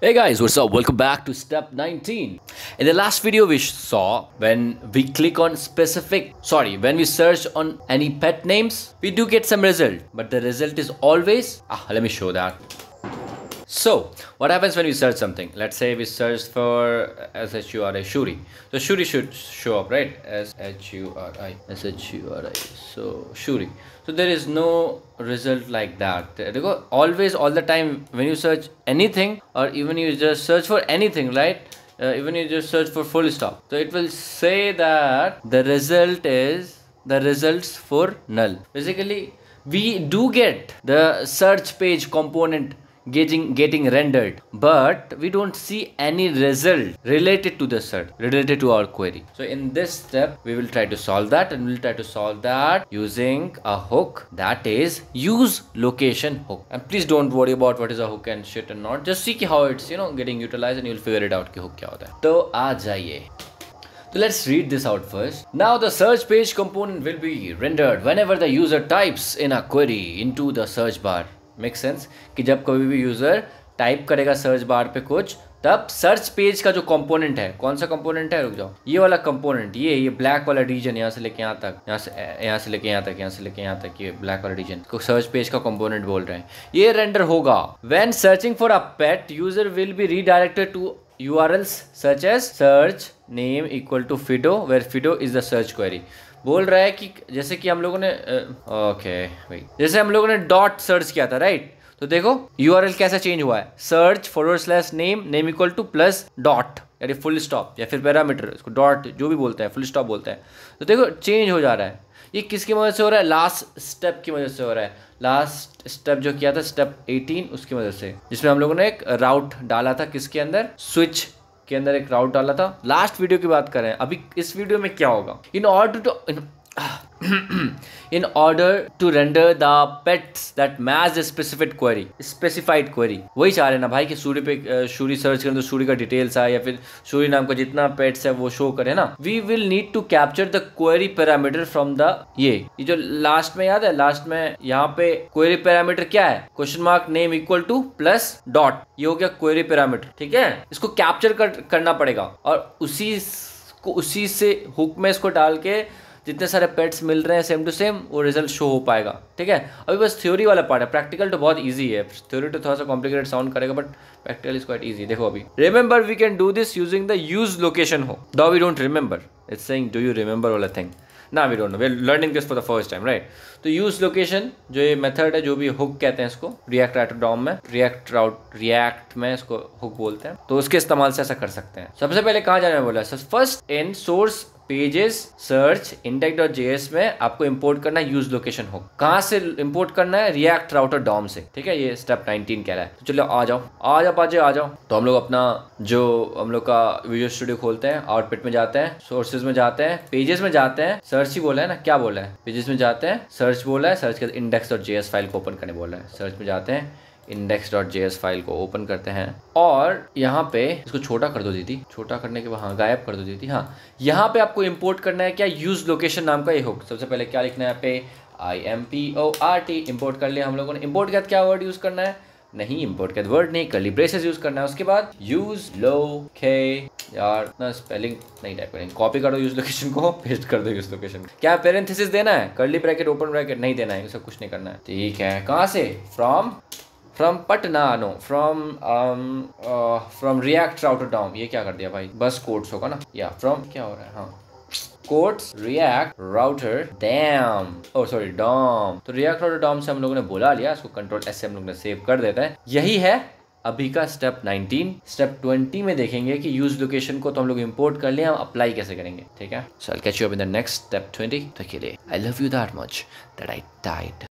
Hey guys, what's up? Welcome back to step 19. In the last video we saw when we click on specific, sorry, when we search on any pet names, we do get some result, but the result is always, ah, let me show that. So what happens when we search something? Let's say we search for SHU Shuri. So Shuri should show up, right? S-H-U-R-I. S-H-U-R-I. So Shuri. So there is no result like that. always, all the time, when you search anything or even you just search for anything, right? Uh, even you just search for full stop. So it will say that the result is the results for null. Basically, we do get the search page component getting, getting rendered but we don't see any result related to the search related to our query so in this step we will try to solve that and we'll try to solve that using a hook that is use location hook and please don't worry about what is a hook and shit and not just see how it's you know getting utilized and you'll figure it out ki hook kya hota hai to so let's read this out first. Now the search page component will be rendered whenever the user types in a query into the search bar. Make sense कि जब कभी भी user type करेगा search bar पे कुछ तब search page का जो कंपोनेंट है कौन सा कंपोनेंट है रुक जाओ ये वाला कंपोनेंट ये ये ब्लैक वाला रीजन यहाँ से लेके यहाँ तक यहाँ से यहाँ से लेके यहाँ तक यहाँ से लेके यहाँ तक ये ब्लैक वाला रीजन को सर्च पेज का कंपोनेंट बोल रहे हैं ये रेंडर होगा when searching for a pet user will be redirected to U R L search as search name equal to Fido where Fido is the search query बोल रहा है कि जैसे कि हम लोगों ने ओके भाई जैसे हम लोगों ने डॉट सर्च किया था राइट तो देखो यू कैसा चेंज हुआ है search forward slash name name equal to plus dot यानी फुल स्टॉप या फिर पैरामीटर इसको डॉट जो भी बोलता है फुल स्टॉप बोलता है तो देखो चेंज हो जा रहा है ये किसकी मदद से हो रहा है लास्ट स्टेप की मदद से हो रहा है लास्ट स्टेप जो किया था स्टेप 18 उसकी मदद से जिसमें हम लोगों ने एक राउट डाला था किसके अंदर स्विच के अंदर एक राउट डाला था लास्ट वीडियो की बात करें अभी इस वीडियो में क्या होगा in order to in order to render the pets that match the specific query specified query वही चाह रहे हैं ना भाई कि सूर्य पे सूर्य सर्च करें तो सूर्य का डिटेल्स आए या फिर सूर्य नाम का जितना पेट्स है वो शो करे ना we will need to capture the query parameter from the ये ये जो लास्ट में याद है लास्ट में यहाँ पे क्वेरी पैरामीटर क्या है question mark name equal to plus dot ये हो गया क्वेरी पैरामीटर ठीक है इसको कैप्चर कर, करना पड़ेगा और उसी को उसी से हुक में इसको डाल के जितने सारे पेट्स मिल रहे हैं सेम टू सेम वो रिजल्ट शो हो पाएगा ठीक है अभी बस थ्योरी वाला पार्ट है प्रैक्टिकल तो बहुत ईजी है थ्योरी तो थोड़ा सा कॉम्प्लिकेटेड साउंड करेगा but practical is quite easy देखो अभी remember we can do this using the use location हो दो we don't remember it's saying do you remember वाला थिंग ना we don't know we learning this for the first time right तो use location जो ये method है जो भी हुक कहते हैं इसको रिएक्ट आउट डॉम में रिएक्ट आउट रिएक्ट में इसको हुक बोलते हैं तो उसके इस्तेमाल से ऐसा कर सकते हैं सबसे पहले कहाँ जाने में बोला first in source pages search index में आपको इम्पोर्ट करना यूज लोकेशन हो कहाँ से इम्पोर्ट करना है रिएक्ट राउटर डॉम से ठीक है ये स्टेप 19 कह रहा है तो चलो आ जाओ आ जाओ पाजे आ जाओ तो हम लोग अपना जो हम लोग का वीडियो स्टूडियो खोलते हैं आउटपुट में जाते हैं सोर्सेज में जाते हैं पेजेस में जाते हैं सर्च ही बोला है ना क्या बोला है पेजेस में जाते हैं सर्च बोला है सर्च के इंडेक्स जे फाइल को ओपन करने बोला है सर्च में जाते हैं इंडेक्स डॉट जे फाइल को ओपन करते हैं और यहाँ पे इसको छोटा कर दो दीदी छोटा करने के बाद हाँ गायब कर दो दीदी हाँ यहाँ पे आपको इम्पोर्ट करना है क्या यूज़ लोकेशन नाम का ये हो सबसे पहले क्या लिखना है यहाँ पे I M P O R T import कर लिया हम लोगों ने इम्पोर्ट के क्या वर्ड यूज़ करना है नहीं इम्पोर्ट के वर्ड नहीं कली ब्रेसेस यूज़ करना है उसके बाद यूज़ लो खे यार ना स्पेलिंग नहीं टाइप करेंगे कॉपी करो यूज लोकेशन को पेस्ट कर दो यूज लोकेशन क्या पेरेंथिस देना है करली ब्रैकेट ओपन ब्रैकेट नहीं देना है सब कुछ नहीं करना है ठीक है कहाँ से from from Patna no from from React dom ये क्या कर दिया भाई बस कोर्ट्स होगा ना या फ्रॉम क्या हो रहा है हाँ quotes React router dam oh sorry dom तो रिएक्ट राउटर डॉम से हम लोगों ने बोला लिया इसको कंट्रोल एस से हम लोग ने सेव कर देते हैं यही है अभी का स्टेप 19 स्टेप 20 में देखेंगे कि यूज लोकेशन को तो हम लोग इंपोर्ट कर लें हम अप्लाई कैसे करेंगे ठीक है so I catch you up in the next step 20 तक के लिए I love you that much that I died